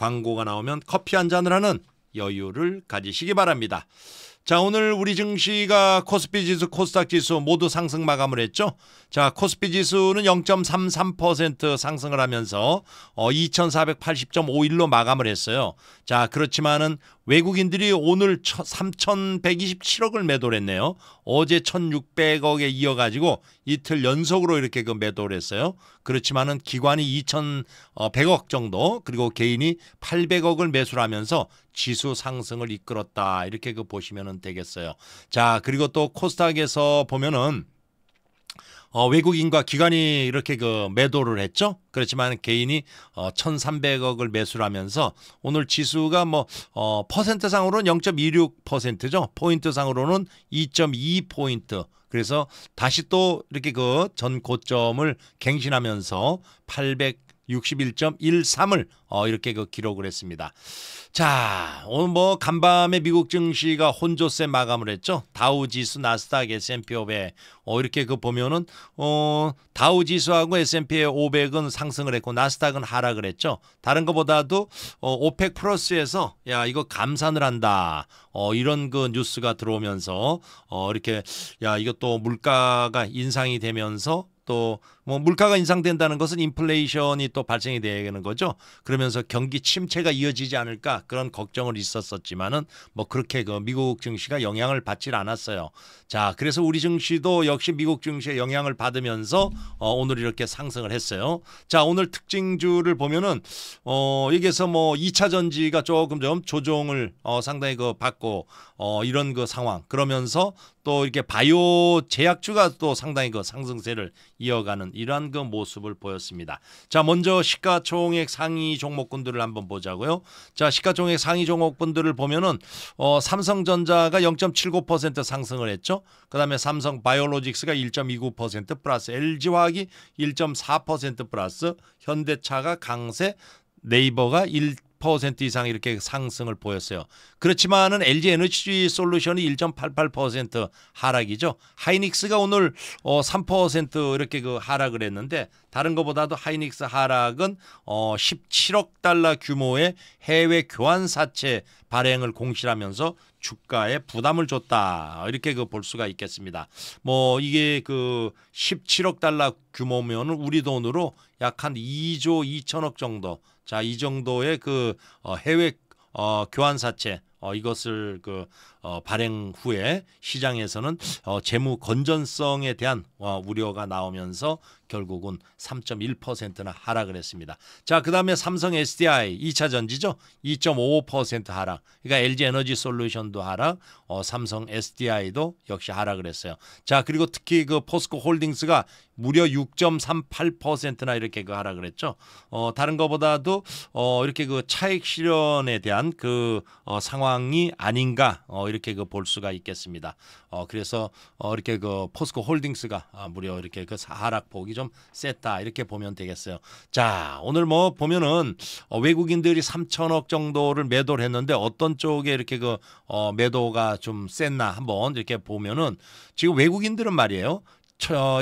광고가 나오면 커피 한 잔을 하는 여유를 가지시기 바랍니다. 자 오늘 우리 증시가 코스피 지수 코스닥 지수 모두 상승 마감을 했죠. 자 코스피 지수는 0.33% 상승을 하면서 어, 2480.51로 마감을 했어요. 자 그렇지만은 외국인들이 오늘 3127억을 매도를 했네요. 어제 1600억에 이어가지고 이틀 연속으로 이렇게 그 매도를 했어요. 그렇지만은 기관이 2,100억 어, 정도 그리고 개인이 800억을 매수를 하면서 지수 상승을 이끌었다. 이렇게 그 보시면은 되겠어요. 자, 그리고 또 코스닥에서 보면은 어, 외국인과 기관이 이렇게 그 매도를 했죠. 그렇지만 개인이 어, 1,300억을 매수를 하면서 오늘 지수가 뭐 어, 퍼센트상으로는 0.26%죠. 포인트상으로는 2.2포인트. 그래서 다시 또 이렇게 그 전 고점을 갱신하면서 800 61.13을 어, 이렇게 그 기록을 했습니다. 자, 오늘 뭐 간밤에 미국 증시가 혼조세 마감을 했죠. 다우 지수, 나스닥, S&P 500. 어, 이렇게 그 보면은 어, 다우 지수하고 S&P 500은 상승을 했고 나스닥은 하락을 했죠. 다른 것보다도 어, 오펙 플러스에서 야, 이거 감산을 한다. 어, 이런 그 뉴스가 들어오면서 어, 이렇게 야, 이것도 물가가 인상이 되면서 또뭐 물가가 인상된다는 것은 인플레이션이 또 발생이 되는 야되 거죠. 그러면서 경기 침체가 이어지지 않을까 그런 걱정을 있었었지만은 뭐 그렇게 그 미국 증시가 영향을 받질 않았어요. 자, 그래서 우리 증시도 역시 미국 증시의 영향을 받으면서 어, 오늘 이렇게 상승을 했어요. 자, 오늘 특징주를 보면은 어 여기에서 뭐 2차 전지가 조금 좀 조정을 어 상당히 그 받고 어 이런 그 상황 그러면서 또 이렇게 바이오 제약주가 또 상당히 그 상승세를 이어가는 나는 이러한 그 모습을 보였습니다. 자, 먼저 시가총액 상위 종목군들을 한번 보자고요. 자, 시가총액 상위 종목군들을 보면은 어, 삼성전자가 0.79% 상승을 했죠. 그다음에 삼성 바이오로직스가 1.29% 플러스, LG화학이 1.4% 플러스, 현대차가 강세, 네이버가 10% 이상 이렇게 상승을 보였어요. 그렇지만은 LG 에너지 솔루션이 1.88% 하락이죠. 하이닉스가 오늘 3% 어, 이렇게 그 하락을 했는데 다른 것보다도 하이닉스 하락은 17억 어, 달러 규모의 해외 교환 사채 발행을 공시하면서 주가에 부담을 줬다 이렇게 그 볼 수가 있겠습니다. 뭐 이게 그 17억 달러 규모면은 우리 돈으로 약 한 2조 2천억 정도 자, 이 정도의 그 어, 해외 어, 교환 사채 어, 이것을 그 어, 발행 후에 시장에서는 어, 재무 건전성에 대한 어, 우려가 나오면서 결국은 3.1%나 하락을 했습니다. 자, 그다음에 삼성 SDI 2차 전지죠. 2 5 하락. 그러니까 LG 에너지 솔루션도 하락, 어, 삼성 SDI도 역시 하락을 했어요. 자, 그리고 특히 그 포스코 홀딩스가 무려 6.38%나 이렇게 그 하락을 했죠. 어, 다른 것보다도 어, 이렇게 그 차익 실현에 대한 그 어, 상황이 아닌가 어, 이렇게 그 볼 수가 있겠습니다. 어 그래서 어 이렇게 그 포스코 홀딩스가 아 무려 이렇게 그 하락폭이 좀 셌다 이렇게 보면 되겠어요. 자 오늘 뭐 보면은 어 외국인들이 3천억 정도를 매도를 했는데 어떤 쪽에 이렇게 그어 매도가 좀 셌나 한번 이렇게 보면은 지금 외국인들은 말이에요.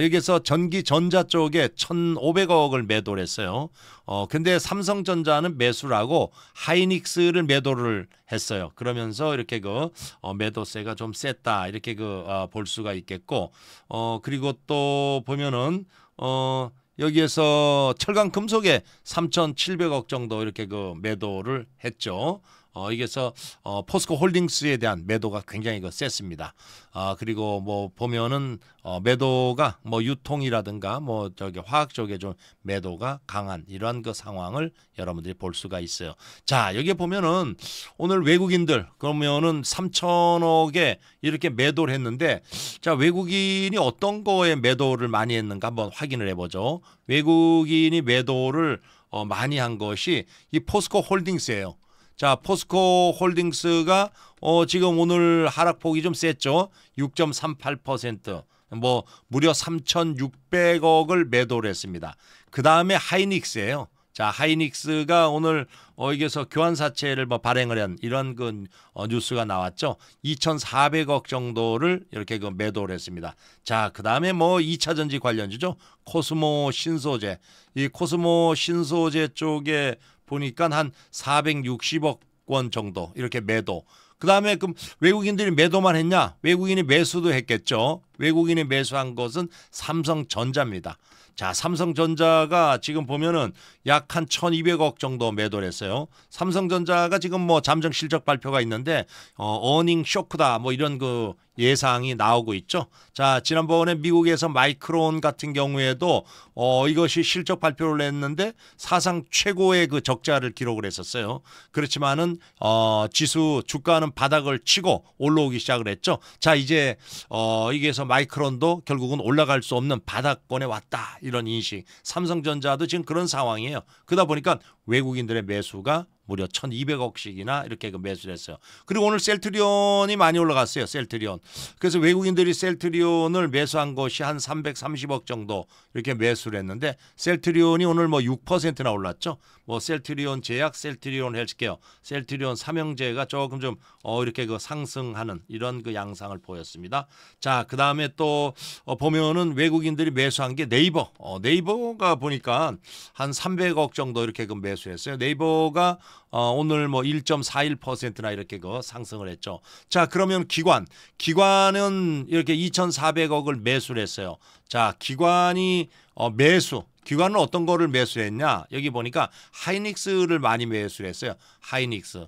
여기서 전기 전자 쪽에 1,500억을 매도를 했어요. 어 근데 삼성전자는 매수라고 하이닉스를 매도를 했어요. 그러면서 이렇게 그 어, 매도세가 좀 셌다 이렇게 그볼 어, 수가 있겠고 어 그리고 또 보면은 어 여기에서 철강 금속에 3,700억 정도 이렇게 그 매도를 했죠. 어, 이게서 어, 포스코 홀딩스에 대한 매도가 굉장히 그 셌습니다. 아, 그리고 뭐 보면은 어, 매도가 뭐 유통이라든가 뭐 저기 화학 쪽에 좀 매도가 강한 이러한 그 상황을 여러분들이 볼 수가 있어요. 자, 여기에 보면은 오늘 외국인들 그러면은 3천억에 이렇게 매도를 했는데 자, 외국인이 어떤 거에 매도를 많이 했는가 한번 확인을 해 보죠. 외국인이 매도를 어, 많이 한 것이 이 포스코 홀딩스예요. 자, 포스코 홀딩스가 어, 지금 오늘 하락폭이 좀 셌죠. 6.38%. 뭐 무려 3,600억을 매도를 했습니다. 그 다음에 하이닉스예요. 자 하이닉스가 오늘 어, 여기서 교환사채를 뭐 발행을 한 이런 그 어, 뉴스가 나왔죠. 2,400억 정도를 이렇게 그 매도를 했습니다. 자그 다음에 뭐 2차전지 관련주죠. 코스모 신소재 이 코스모 신소재 쪽에 보니까 한 460억 원 정도 이렇게 매도. 그다음에 그 외국인들이 매도만 했냐? 외국인이 매수도 했겠죠. 외국인이 매수한 것은 삼성전자입니다. 자, 삼성전자가 지금 보면은 약 한 1,200억 정도 매도를 했어요. 삼성전자가 지금 뭐 잠정 실적 발표가 있는데 어 어닝 쇼크다 뭐 이런 그 예상이 나오고 있죠. 자, 지난번에 미국에서 마이크론 같은 경우에도 어, 이것이 실적 발표를 했는데 사상 최고의 그 적자를 기록을 했었어요. 그렇지만은 어, 지수 주가는 바닥을 치고 올라오기 시작을 했죠. 자, 이제 어, 이게서 마이크론도 결국은 올라갈 수 없는 바닥권에 왔다. 이런 인식. 삼성전자도 지금 그런 상황이에요. 그러다 보니까 외국인들의 매수가 무려 1,200억씩이나 이렇게 그 매수를 했어요. 그리고 오늘 셀트리온이 많이 올라갔어요. 셀트리온. 그래서 외국인들이 셀트리온을 매수한 것이 한 330억 정도 이렇게 매수를 했는데 셀트리온이 오늘 뭐 6%나 올랐죠. 뭐 셀트리온 제약, 셀트리온 헬스케어, 셀트리온 삼형제가 조금 좀어 이렇게 그 상승하는 이런 그 양상을 보였습니다. 자, 그다음에 또어 보면은 외국인들이 매수한 게 네이버. 어 네이버가 보니까 한 300억 정도 이렇게 그 매수했어요. 네이버가 어, 오늘 뭐 1.41%나 이렇게 그 상승을 했죠. 자, 그러면 기관. 기관은 이렇게 2,400억을 매수를 했어요. 자, 기관이 어, 매수. 기관은 어떤 거를 매수했냐? 여기 보니까 하이닉스를 많이 매수를 했어요. 하이닉스.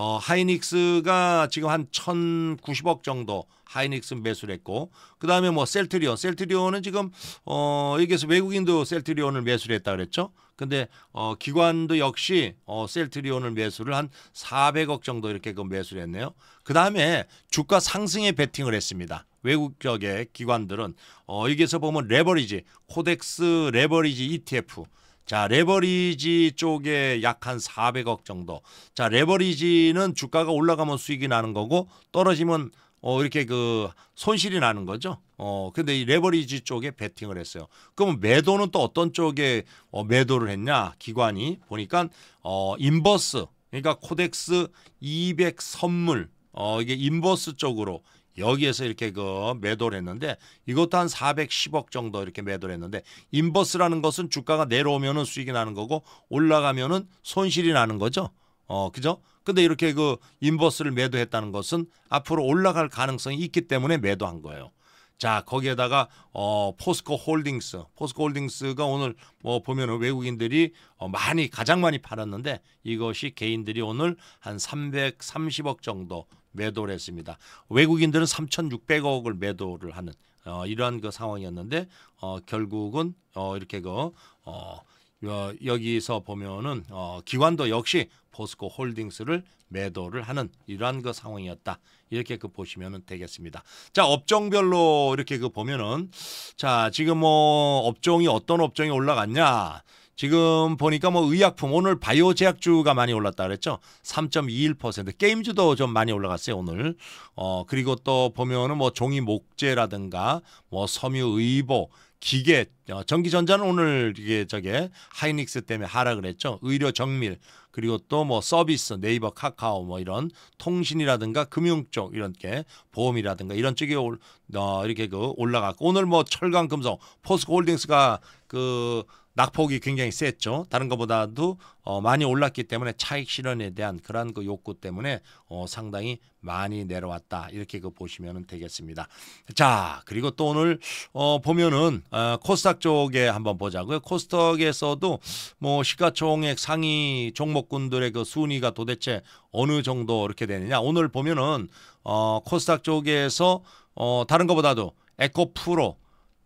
어, 하이닉스가 지금 한 1,090억 정도 하이닉스 매수를 했고 그다음에 뭐 셀트리온 셀트리온은 지금 어 여기서 외국인도 셀트리온을 매수를 했다 그랬죠. 근데 어 기관도 역시 어 셀트리온을 매수를 한 400억 정도 이렇게 그 매수를 했네요. 그다음에 주가 상승에 베팅을 했습니다. 외국 쪽의 기관들은 어 여기서 보면 레버리지 코덱스 레버리지 ETF 자, 레버리지 쪽에 약 한 400억 정도. 자, 레버리지는 주가가 올라가면 수익이 나는 거고 떨어지면 어 이렇게 그 손실이 나는 거죠. 어 근데 이 레버리지 쪽에 베팅을 했어요. 그럼 매도는 또 어떤 쪽에 어, 매도를 했냐? 기관이 보니까 어 인버스 그러니까 코덱스 200 선물 어 이게 인버스 쪽으로 여기에서 이렇게 그 매도를 했는데 이것도 한 410억 정도 이렇게 매도를 했는데 인버스라는 것은 주가가 내려오면은 수익이 나는 거고 올라가면은 손실이 나는 거죠. 어, 그죠? 근데 이렇게 그 인버스를 매도했다는 것은 앞으로 올라갈 가능성이 있기 때문에 매도한 거예요. 자 거기에다가 어 포스코 홀딩스 포스코 홀딩스가 오늘 뭐 보면은 외국인들이 어, 많이 가장 많이 팔았는데 이것이 개인들이 오늘 한 330억 정도 매도를 했습니다. 외국인들은 3,600억을 매도를 하는 어, 이러한 그 상황이었는데 어, 결국은 어, 이렇게 그 어, 여기서 보면은 어, 기관도 역시 포스코 홀딩스를 매도를 하는 이러한 그 상황이었다. 이렇게 그 보시면은 되겠습니다. 자, 업종별로 이렇게 그 보면은 자, 지금 뭐 업종이 어떤 업종이 올라갔냐? 지금 보니까 뭐 의약품 오늘 바이오 제약주가 많이 올랐다 그랬죠. 3.21% 게임주도 좀 많이 올라갔어요 오늘. 어 그리고 또 보면은 뭐 종이 목재라든가 뭐 섬유 의복 기계 어, 전기전자는 오늘 이게 저게 하이닉스 때문에 하락을 했죠. 의료 정밀 그리고 또 뭐 서비스 네이버 카카오 뭐 이런 통신이라든가 금융 쪽 이런 게 보험이라든가 이런 쪽이 올, 어, 이렇게 그 올라갔고 오늘 뭐 철강 금속 포스코 홀딩스가 그 낙폭이 굉장히 셌죠. 다른 것보다도 어, 많이 올랐기 때문에 차익 실현에 대한 그러한 그 욕구 때문에 어, 상당히 많이 내려왔다 이렇게 그 보시면 되겠습니다. 자 그리고 또 오늘 어, 보면은 어, 코스닥 쪽에 한번 보자고요. 코스닥에서도 뭐 시가총액 상위 종목군들의 그 순위가 도대체 어느 정도 이렇게 되느냐 오늘 보면은 어, 코스닥 쪽에서 어, 다른 것보다도 에코프로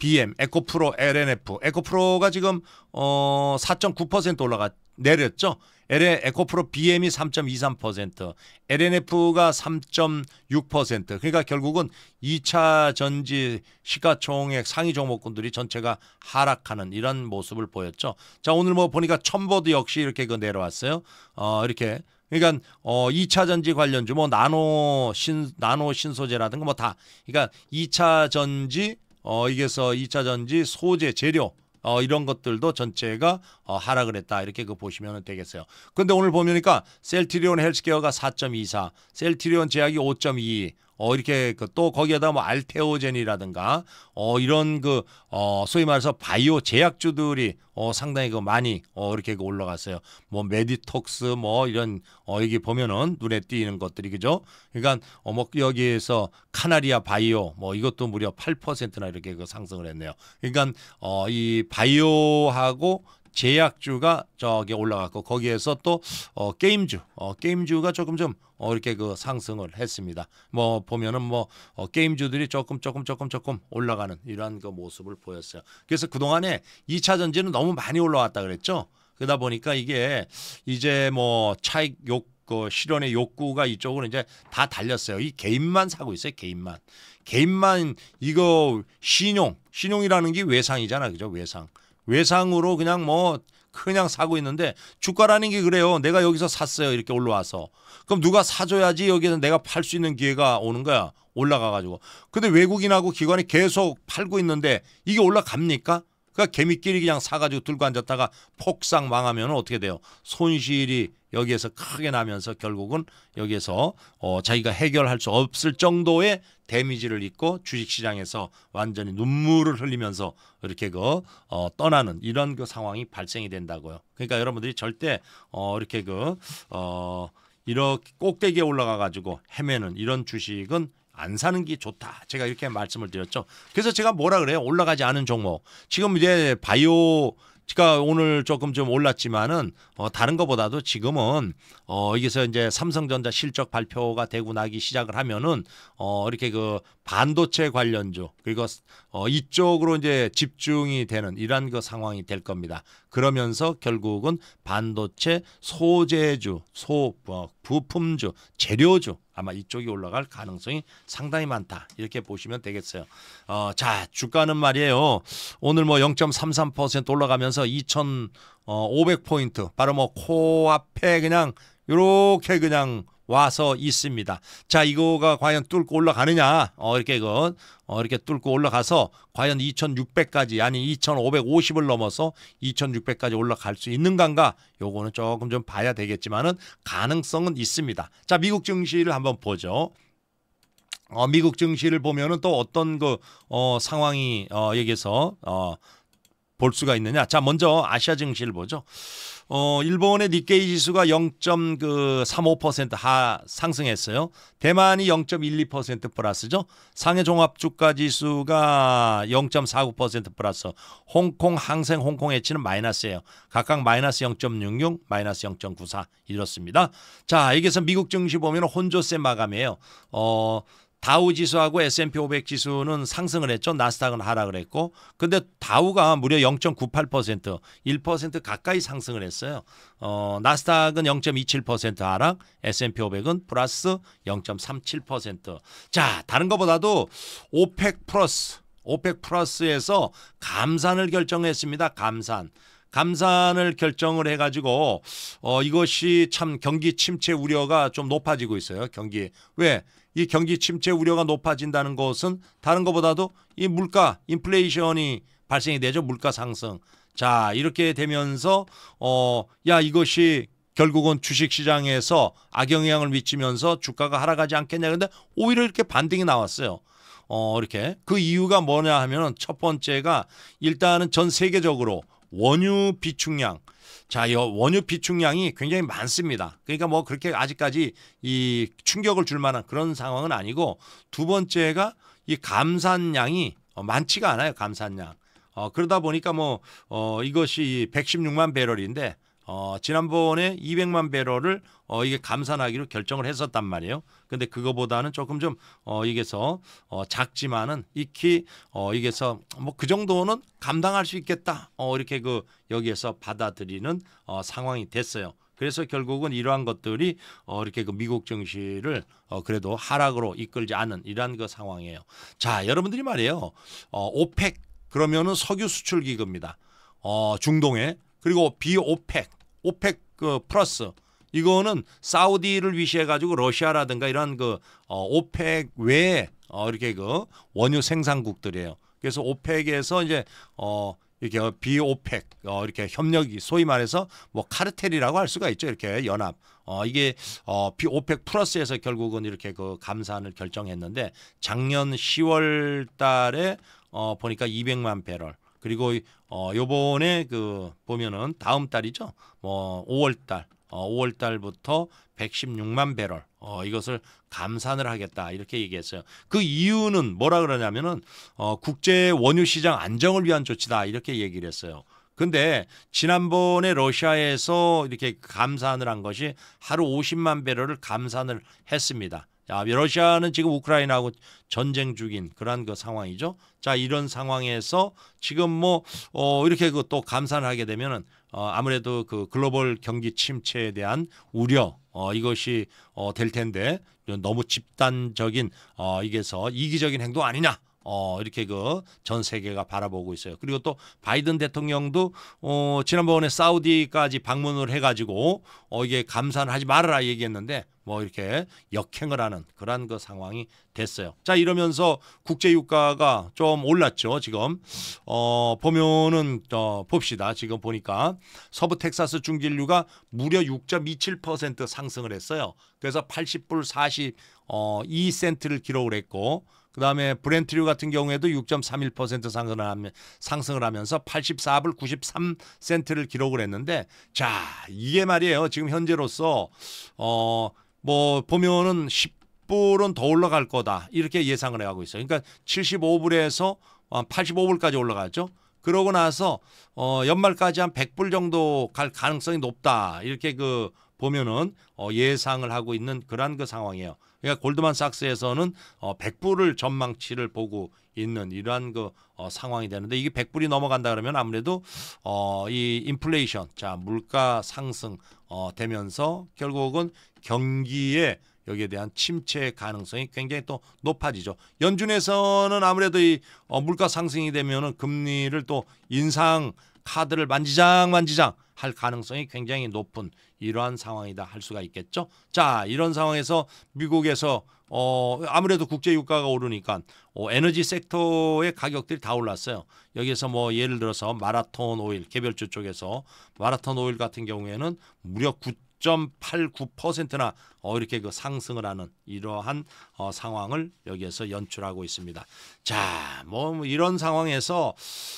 BM, 에코프로, LNF. 에코프로가 지금 어 4.9% 올라가 내렸죠. 에 n 에코프로 BM이 3.23%, LNF가 3.6%. 그러니까 결국은 2차 전지 시가총액 상위 종목군들이 전체가 하락하는 이런 모습을 보였죠. 자, 오늘 뭐 보니까 첨보드 역시 이렇게 그 내려왔어요. 어 이렇게 그러니까 어 2차 전지 관련주 뭐 나노 신 나노 신소재라든가 뭐 다 그러니까 2차 전지 어, 이게서 2차 전지 소재 재료 어, 이런 것들도 전체가 어, 하락을 했다. 이렇게 그 보시면 되겠어요. 근데 오늘 보니까 셀트리온 헬스케어가 4.24, 셀트리온 제약이 5.22, 어 이렇게 그 또 거기에다 뭐 알테오젠이라든가 어 이런 그 어 소위 말해서 바이오 제약주들이 어 상당히 그 많이 어 이렇게 그 올라갔어요. 뭐 메디톡스 뭐 이런 어 여기 보면은 눈에 띄는 것들이 그죠? 그러니까 어뭐 여기에서 카나리아 바이오 뭐 이것도 무려 8%나 이렇게 그 상승을 했네요. 그러니까 어 이 바이오하고 제약주가 저기 올라갔고 거기에서 또 어, 게임주 어, 게임주가 조금 좀 어, 이렇게 그 상승을 했습니다. 뭐 보면은 뭐 어, 게임주들이 조금 조금 조금 조금 올라가는 이러한 그 모습을 보였어요. 그래서 그 동안에 2차 전지는 너무 많이 올라왔다 그랬죠. 그러다 보니까 이게 이제 뭐 차익 욕그 실현의 욕구가 이쪽으로 이제 다 달렸어요. 이 개인만 사고 있어요. 개인만. 개인만 이거 신용, 신용이라는 게 외상이잖아. 그죠? 외상. 외상으로 그냥 뭐 그냥 사고 있는데 주가라는 게 그래요. 내가 여기서 샀어요. 이렇게 올라와서. 그럼 누가 사줘야지 여기서 내가 팔 수 있는 기회가 오는 거야. 올라가가지고. 근데 외국인하고 기관이 계속 팔고 있는데 이게 올라갑니까? 그러니까 개미끼리 그냥 사가지고 들고 앉았다가 폭삭 망하면 어떻게 돼요? 손실이 여기에서 크게 나면서 결국은 여기에서 어, 자기가 해결할 수 없을 정도의 데미지를 입고 주식시장에서 완전히 눈물을 흘리면서 이렇게 그 어, 떠나는 이런 그 상황이 발생이 된다고요. 그러니까 여러분들이 절대 어, 이렇게 그 어, 이렇게 꼭대기에 올라가 가지고 헤매는 이런 주식은 안 사는 게 좋다. 제가 이렇게 말씀을 드렸죠. 그래서 제가 뭐라 그래요? 올라가지 않은 종목. 지금 이제 바이오 그러니까 오늘 조금 좀 올랐지만은 어 다른 것보다도 지금은 어 여기서 이제 삼성전자 실적 발표가 되고 나기 시작을 하면은 어 이렇게 그 반도체 관련주 그리고 어, 이쪽으로 이제 집중이 되는 이러한 그 상황이 될 겁니다. 그러면서 결국은 반도체 소재주, 소 어, 부품주, 재료주 아마 이쪽이 올라갈 가능성이 상당히 많다 이렇게 보시면 되겠어요. 어, 자 주가는 말이에요. 오늘 뭐 0.33% 올라가면서 2,500 어, 포인트 바로 뭐 코앞에 그냥 이렇게 그냥 와서 있습니다. 자, 이거가 과연 뚫고 올라가느냐? 어, 이렇게 그 어, 이렇게 뚫고 올라가서 과연 2,600까지 아니 2,550을 넘어서 2,600까지 올라갈 수 있는 건가? 요거는 조금 좀 봐야 되겠지만은 가능성은 있습니다. 자, 미국 증시를 한번 보죠. 어, 미국 증시를 보면은 또 어떤 그 어, 상황이 어, 여기서 어, 볼 수가 있느냐? 자, 먼저 아시아 증시를 보죠. 어, 일본의 니케이 지수가 0.35% 그 하, 상승했어요. 대만이 0.12% 플러스죠. 상해 종합주가 지수가 0.49% 플러스. 홍콩 항생 홍콩 해치는 마이너스예요. 각각 마이너스 0.66, 마이너스 0.94 이렇습니다. 자, 여기서 미국 증시 보면 혼조세 마감이에요. 어, 다우 지수하고 S&P 500 지수는 상승을 했죠. 나스닥은 하락을 했고. 근데 다우가 무려 0.98% 1% 가까이 상승을 했어요. 어, 나스닥은 0.27% 하락, S&P 500은 플러스 0.37%. 자, 다른 것보다도 오펙 플러스 오펙 플러스에서 감산을 결정했습니다. 감산. 감산을 결정을 해가지고 어, 이것이 참 경기 침체 우려가 좀 높아지고 있어요. 경기 왜이 경기 침체 우려가 높아진다는 것은 다른 것보다도 이 물가 인플레이션이 발생이 되죠. 물가 상승. 자, 이렇게 되면서 어, 야, 이것이 결국은 주식 시장에서 악영향을 미치면서 주가가 하락하지 않겠냐. 근데 오히려 이렇게 반등이 나왔어요. 어, 이렇게. 그 이유가 뭐냐 하면은 첫 번째가 일단은 전 세계적으로 원유 비축량 자, 이 원유 비축량이 굉장히 많습니다. 그러니까 뭐 그렇게 아직까지 이 충격을 줄 만한 그런 상황은 아니고 두 번째가 이 감산량이 어, 많지가 않아요. 감산량. 어, 그러다 보니까 뭐, 어, 이것이 116만 배럴인데 어, 지난번에 200만 배럴을 어, 이게 감산하기로 결정을 했었단 말이에요. 근데 그거보다는 조금 좀 어, 이게서 어, 작지만은 익히 어, 이게서 뭐 그 정도는 감당할 수 있겠다. 어, 이렇게 그 여기에서 받아들이는 어, 상황이 됐어요. 그래서 결국은 이러한 것들이 어, 이렇게 그 미국 증시를 어, 그래도 하락으로 이끌지 않은 이러한 그 상황이에요. 자, 여러분들이 말이에요. 어, 오펙 그러면은 석유 수출 기금입니다. 어, 중동에 그리고 비오펙, 오펙 그 플러스 이거는 사우디를 위시해 가지고 러시아라든가 이런 그 어, 오펙 외에 어, 이렇게 그 원유 생산국들이에요. 그래서 오펙에서 이제 어 이렇게 비오펙 어 이렇게 협력이 소위 말해서 뭐 카르텔이라고 할 수가 있죠 이렇게 연합 어 이게 어 비오펙 플러스에서 결국은 이렇게 그 감산을 결정했는데 작년 10월달에 어 보니까 200만 배럴 그리고 어 요번에 그 보면은 다음 달이죠. 뭐 5월 달 어, 5월 달부터 116만 배럴 어, 이것을 감산을 하겠다 이렇게 얘기했어요. 그 이유는 뭐라 그러냐면은 어, 국제 원유 시장 안정을 위한 조치다 이렇게 얘기를 했어요. 근데 지난번에 러시아에서 이렇게 감산을 한 것이 하루 50만 배럴을 감산을 했습니다. 야, 러시아는 지금 우크라이나하고 전쟁 중인 그런 그 상황이죠. 자, 이런 상황에서 지금 뭐, 어, 이렇게 그또 감산을 하게 되면은, 어, 아무래도 그 글로벌 경기 침체에 대한 우려, 어, 이것이, 어, 될 텐데, 너무 집단적인, 어, 이게서 이기적인 행동 아니냐. 어, 이렇게 그 전 세계가 바라보고 있어요. 그리고 또 바이든 대통령도 어, 지난번에 사우디까지 방문을 해가지고 어, 이게 감산을 하지 말아라 얘기했는데 뭐 이렇게 역행을 하는 그런 그 상황이 됐어요. 자 이러면서 국제유가가 좀 올랐죠. 지금 어 보면은 어 봅시다. 지금 보니까 서부 텍사스 중진류가 무려 6.27% 상승을 했어요. 그래서 80불 42센트를 어, 0 기록을 했고 그다음에 브렌트류 같은 경우에도 6.31% 상승을 하면 상승을 하면서 84불 93센트를 기록을 했는데 자, 이게 말이에요. 지금 현재로서 어 뭐 보면은 10불은 더 올라갈 거다. 이렇게 예상을 해 가고 있어요. 그러니까 75불에서 85불까지 올라갔죠. 그러고 나서 어 연말까지 한 100불 정도 갈 가능성이 높다. 이렇게 그 보면은 어, 예상을 하고 있는 그러한 그 상황이에요. 그러니까 골드만삭스에서는 어, 100불을 전망치를 보고 있는 이러한 그 어, 상황이 되는데 이게 100불이 넘어간다 그러면 아무래도 어, 이 인플레이션, 자 물가 상승 어, 되면서 결국은 경기에 여기에 대한 침체 가능성이 굉장히 또 높아지죠. 연준에서는 아무래도 이 어, 물가 상승이 되면은 금리를 또 인상 카드를 만지장만지장할 가능성이 굉장히 높은 이러한 상황이다 할 수가 있겠죠. 자, 이런 상황에서 미국에서 어 아무래도 국제 유가가 오르니까 어, 에너지 섹터의 가격들이 다 올랐어요. 여기에서 뭐 예를 들어서 마라톤 오일 개별주 쪽에서 마라톤 오일 같은 경우에는 무려 9 6.89%나 어, 이렇게 그 상승을 하는 이러한 어, 상황을 여기에서 연출하고 있습니다. 자, 뭐, 뭐 이런 상황에서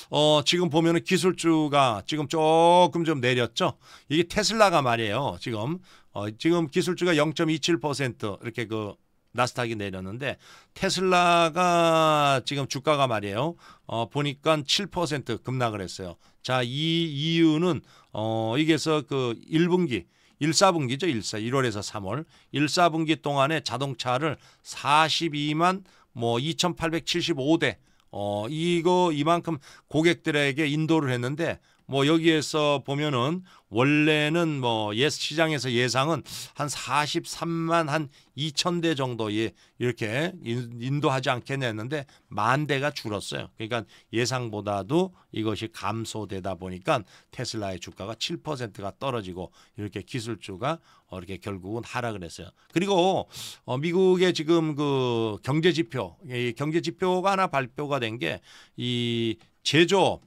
어, 지금 보면은 기술주가 지금 조금 좀 내렸죠. 이게 테슬라가 말이에요. 지금 어, 지금 기술주가 0.27% 이렇게 그 나스닥이 내렸는데 테슬라가 지금 주가가 말이에요. 어, 보니까 7% 급락을 했어요. 자, 이 이유는 어, 이게서 그 1분기 1 4분기죠1 4, 1월에서 3월 1 4분기 동안에 자동차를 42만 뭐 2,875대 어 이거 이만큼 고객들에게 인도를 했는데 뭐 여기에서 보면은 원래는 뭐 예, 스 시장에서 예상은 한 43만 한 2천 대 정도 에 예, 이렇게 인도하지 않겠냐 했는데 만 대가 줄었어요. 그러니까 예상보다도 이것이 감소되다 보니까 테슬라의 주가가 7%가 떨어지고 이렇게 기술주가 이렇게 결국은 하락을 했어요. 그리고 어, 미국의 지금 그 경제 지표, 경제 지표가 하나 발표가 된 게 이 제조업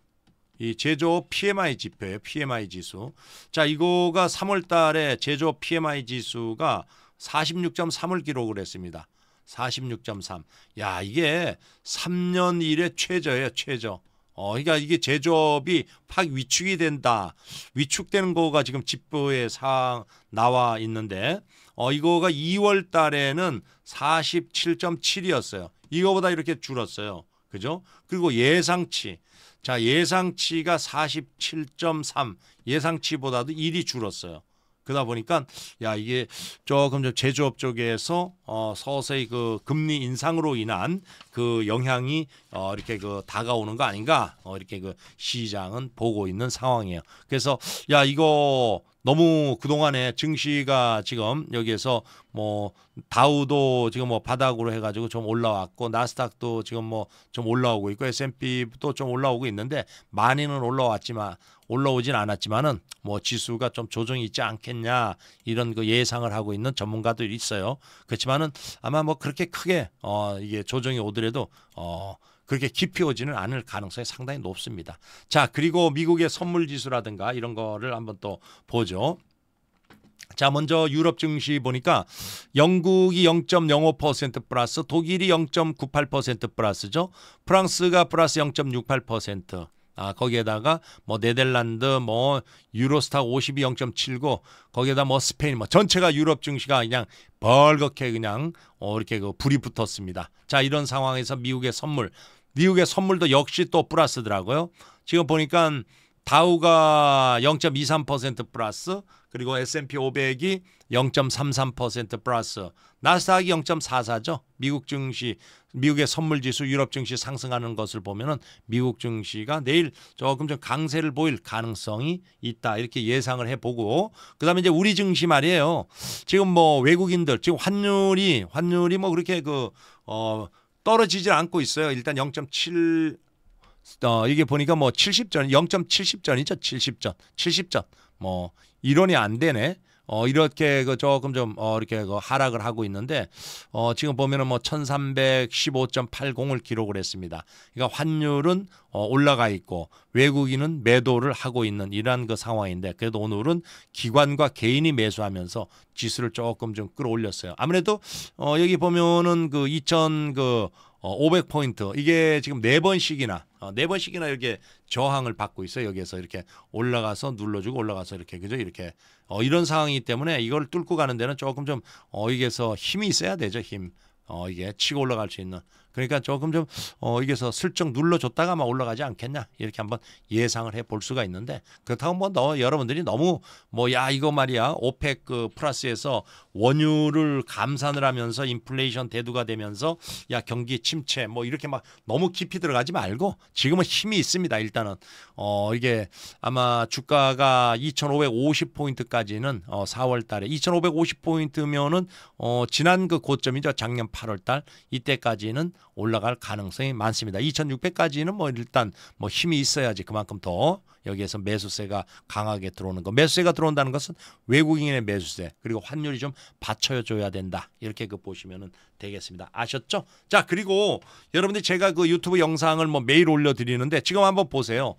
이 제조업 PMI 지표예요. PMI 지수. 자, 이거가 3월 달에 제조업 PMI 지수가 46.3을 기록을 했습니다. 46.3. 야, 이게 3년 이래 최저예요, 최저. 어, 그러니까 이게 제조업이 팍 위축이 된다. 위축되는 거가 지금 지표에 상 나와 있는데, 어, 이거가 2월 달에는 47.7이었어요. 이거보다 이렇게 줄었어요. 그죠? 그리고 예상치. 자, 예상치가 47.3 예상치보다도 1이 줄었어요. 그러다 보니까 야 이게 조금 좀 제조업 쪽에서 어, 서서히 그 금리 인상으로 인한 그 영향이 어, 이렇게 그 다가오는 거 아닌가 어, 이렇게 그 시장은 보고 있는 상황이에요. 그래서 야 이거 너무 그동안에 증시가 지금 여기에서 뭐 다우도 지금 뭐 바닥으로 해가지고 좀 올라왔고 나스닥도 지금 뭐 좀 올라오고 있고 S&P도 좀 올라오고 있는데 많이는 올라왔지만 올라오진 않았지만은 뭐 지수가 좀 조정이 있지 않겠냐 이런 그 예상을 하고 있는 전문가들이 있어요. 그렇지만은 아마 뭐 그렇게 크게 어 이게 조정이 오더라도 어 그렇게 깊이 오지는 않을 가능성이 상당히 높습니다. 자, 그리고 미국의 선물 지수라든가 이런 거를 한번 또 보죠. 자, 먼저 유럽 증시 보니까 영국이 0.05% 플러스, 독일이 0.98% 플러스죠. 프랑스가 플러스 0.68%. 아, 거기에다가 뭐 네덜란드 뭐 유로스타 52 0.79 거기에다 뭐 스페인 뭐 전체가 유럽 증시가 그냥 벌겋게 그냥 어 이렇게 그 불이 붙었습니다. 자, 이런 상황에서 미국의 선물 미국의 선물도 역시 또 플러스더라고요. 지금 보니까 다우가 0.23% 플러스 그리고 S&P 500이 0.33% 플러스 나스닥이 0.44죠. 미국 증시 미국의 선물 지수 유럽 증시 상승하는 것을 보면은 미국 증시가 내일 조금 좀 강세를 보일 가능성이 있다. 이렇게 예상을 해 보고 그다음에 이제 우리 증시 말이에요. 지금 뭐 외국인들 지금 환율이 환율이 뭐 그렇게 그어 떨어지질 않고 있어요. 일단 0.7 어, 이게 보니까 뭐 70전 0.70전이죠. 70전. 70전. 뭐 이론이 안 되네. 어 이렇게 그 조금 좀어 이렇게 그 하락을 하고 있는데 어 지금 보면은 뭐 1315.80을 기록을 했습니다. 그러니까 환율은 어 올라가 있고 외국인은 매도를 하고 있는 이런그 상황인데 그래도 오늘은 기관과 개인이 매수하면서 지수를 조금 좀 끌어올렸어요. 아무래도 어 여기 보면은 그2000그 500포인트 그, 어, 이게 지금 네 번씩이나 어, 네 번씩이나 이렇게 저항을 받고 있어요 여기에서 이렇게 올라가서 눌러주고 올라가서 이렇게 그죠 이렇게 어, 이런 상황이기 때문에 이걸 뚫고 가는 데는 조금 좀어이게서 힘이 있어야 되죠 힘. 어 이게 치고 올라갈 수 있는 그러니까 조금 좀 어이게서 슬쩍 눌러줬다가 막 올라가지 않겠냐 이렇게 한번 예상을 해 볼 수가 있는데 그렇다고 뭐너 여러분들이 너무 뭐야 이거 말이야 오펙 그 플러스에서 원유를 감산을 하면서 인플레이션 대두가 되면서 야 경기 침체 뭐 이렇게 막 너무 깊이 들어가지 말고 지금은 힘이 있습니다 일단은 어 이게 아마 주가가 2,550포인트까지는 어 4월 달에 2,550포인트면은 어 지난 그 고점이죠. 작년 8월 달 이때까지는 올라갈 가능성이 많습니다. 2,600까지는 뭐 일단 뭐 힘이 있어야지 그만큼 더 여기에서 매수세가 강하게 들어오는 거. 매수세가 들어온다는 것은 외국인의 매수세 그리고 환율이 좀 받쳐줘야 된다. 이렇게 그보시면 되겠습니다. 아셨죠? 자 그리고 여러분들 제가 그 유튜브 영상을 뭐 매일 올려드리는데 지금 한번 보세요.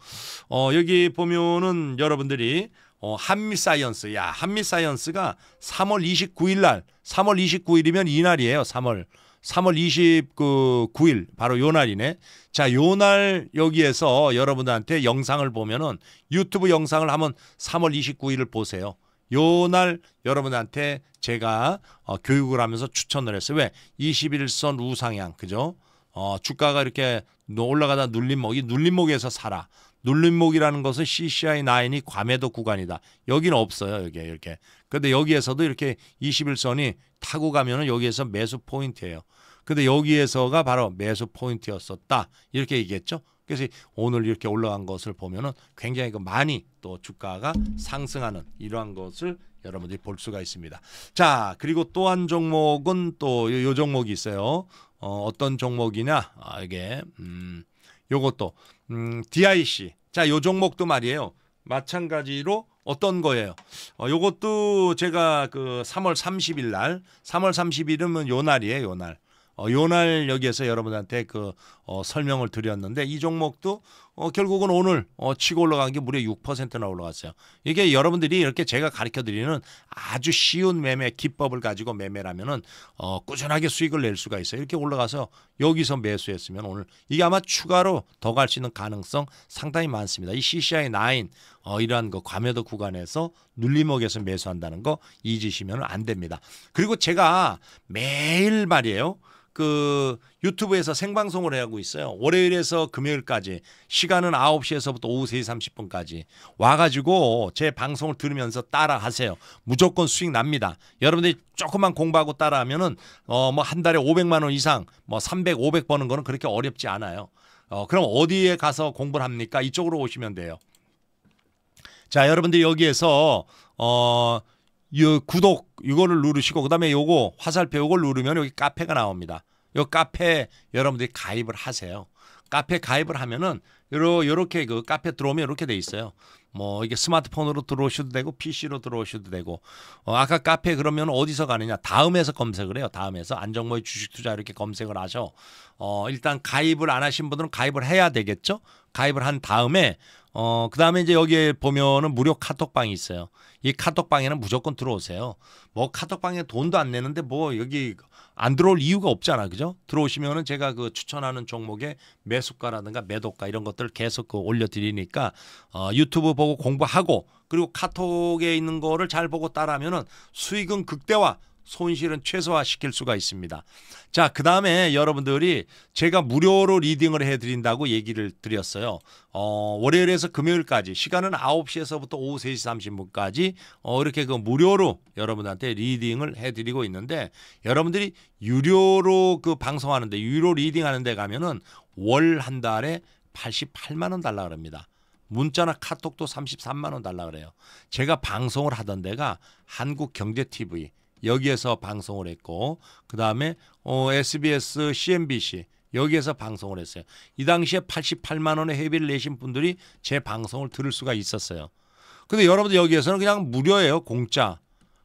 어 여기 보면은 여러분들이 어, 한미 사이언스. 야, 한미 사이언스가 3월 29일 날, 3월 29일이면 이날이에요. 3월. 3월 29일 바로 요 날이네. 자, 요 날 여기에서 여러분들한테 영상을 보면은 유튜브 영상을 한번 3월 29일을 보세요. 요 날 여러분한테 들 제가 어, 교육을 하면서 추천을 했어요. 왜? 21선 우상향. 그죠? 어, 주가가 이렇게 올라가다 눌림목이 눌림목에서 살아. 눌림목이라는 것은 CCI9이 과에도 구간이다. 여기는 없어요. 여기 이렇게. 근데 여기에서도 이렇게 21선이 타고 가면은 여기에서 매수 포인트예요. 근데 여기에서가 바로 매수 포인트였었다. 이렇게 얘기했죠. 그래서 오늘 이렇게 올라간 것을 보면은 굉장히 그 많이 또 주가가 상승하는 이러한 것을 여러분들이 볼 수가 있습니다. 자, 그리고 또 한 종목은 또요 요 종목이 있어요. 어, 어떤 종목이냐? 아, 이게 음 요것도 음, DIC 자요 종목도 말이에요. 마찬가지로 어떤 거예요? 어, 요것도 제가 그 3월 30일 날, 3월 30일이면 요 날이에요, 요 날. 어, 요 날 여기에서 여러분한테 그 어, 설명을 드렸는데 이 종목도 어, 결국은 오늘 어, 치고 올라간 게 무려 6%나 올라갔어요. 이게 여러분들이 이렇게 제가 가르쳐 드리는 아주 쉬운 매매 기법을 가지고 매매라면은 어, 꾸준하게 수익을 낼 수가 있어요. 이렇게 올라가서 여기서 매수했으면 오늘 이게 아마 추가로 더 갈 수 있는 가능성 상당히 많습니다. 이 CCI 9 어, 이러한 거 과매도 구간에서 눌림목에서 매수한다는 거 잊으시면 안 됩니다. 그리고 제가 매일 말이에요. 그 유튜브에서 생방송을 하고 있어요. 월요일에서 금요일까지 시간은 9시에서부터 오후 3시 30분까지 와가지고 제 방송을 들으면서 따라하세요. 무조건 수익 납니다. 여러분들이 조금만 공부하고 따라하면은 어뭐한 달에 500만 원 이상 뭐 300, 500 버는 거는 그렇게 어렵지 않아요. 어 그럼 어디에 가서 공부를 합니까? 이쪽으로 오시면 돼요. 자 여러분들 여기에서 어이 구독 이거를 누르시고 그다음에 요거 화살표 이걸 누르면 여기 카페가 나옵니다. 요 카페 여러분들이 가입을 하세요. 카페 가입을 하면은 요러 요렇게 그 카페 들어오면 이렇게 돼 있어요. 뭐 이게 스마트폰으로 들어오셔도 되고 PC로 들어오셔도 되고 어, 아까 카페 그러면 어디서 가느냐 다음에서 검색을 해요 다음에서 안정모의 주식투자 이렇게 검색을 하셔 어, 일단 가입을 안 하신 분들은 가입을 해야 되겠죠 가입을 한 다음에 어, 그 다음에 이제 여기에 보면은 무료 카톡방이 있어요. 이 카톡방에는 무조건 들어오세요. 뭐 카톡방에 돈도 안 내는데 뭐 여기 안 들어올 이유가 없잖아, 그죠? 들어오시면은 제가 그 추천하는 종목에 매수가라든가 매도가 이런 것들 계속 그 올려드리니까 어, 유튜브 보고 공부하고 그리고 카톡에 있는 거를 잘 보고 따라하면은 수익은 극대화 손실은 최소화시킬 수가 있습니다. 자, 그 다음에 여러분들이 제가 무료로 리딩을 해드린다고 얘기를 드렸어요. 어, 월요일에서 금요일까지 시간은 9시에서부터 오후 3시 30분까지 어, 이렇게 그 무료로 여러분한테 리딩을 해드리고 있는데 여러분들이 유료로 그 방송하는데 유료 리딩하는데 가면은 월 한 달에 88만 원 달라 그럽니다. 문자나 카톡도 33만 원 달라 그래요. 제가 방송을 하던 데가 한국경제TV 여기에서 방송을 했고 그 다음에 어, SBS, CNBC 여기에서 방송을 했어요. 이 당시에 88만 원의 회비를 내신 분들이 제 방송을 들을 수가 있었어요. 근데 여러분들 여기에서는 그냥 무료예요, 공짜.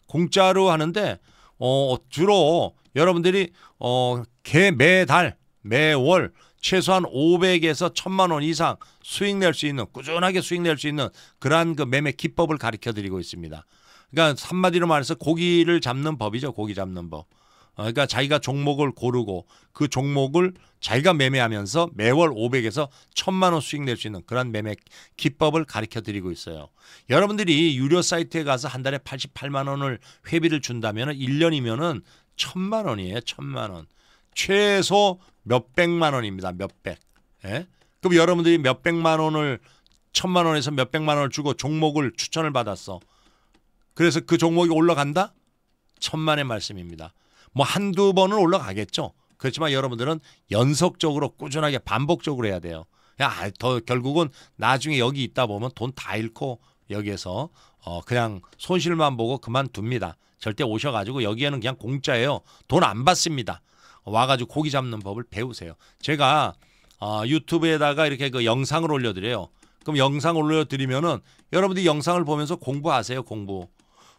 공짜로 하는데 어, 주로 여러분들이 어, 개 매달 매월 최소한 500에서 1000만 원 이상 수익 낼 수 있는 꾸준하게 수익 낼 수 있는 그러한 그 매매 기법을 가르쳐 드리고 있습니다. 그러니까 한마디로 말해서 고기를 잡는 법이죠. 고기 잡는 법. 어, 그러니까 자기가 종목을 고르고 그 종목을 자기가 매매하면서 매월 500에서 1000만 원 수익 낼 수 있는 그런 매매 기법을 가르쳐 드리고 있어요. 여러분들이 유료 사이트에 가서 한 달에 88만 원을 회비를 준다면 1년이면은 1000만 원이에요. 1000만 원. 최소 몇백만 원입니다. 몇백. 예? 그럼 여러분들이 몇백만 원을 천만 원에서 몇백만 원을 주고 종목을 추천을 받았어. 그래서 그 종목이 올라간다? 천만의 말씀입니다. 뭐 한두 번은 올라가겠죠. 그렇지만 여러분들은 연속적으로 꾸준하게 반복적으로 해야 돼요. 야, 아, 더 결국은 나중에 여기 있다 보면 돈 다 잃고 여기에서 어 그냥 손실만 보고 그만둡니다. 절대 오셔가지고 여기에는 그냥 공짜예요. 돈 안 받습니다. 와가지고 고기 잡는 법을 배우세요. 제가 어, 유튜브에다가 이렇게 그 영상을 올려드려요. 그럼 영상 올려드리면은 여러분들이 영상을 보면서 공부하세요. 공부.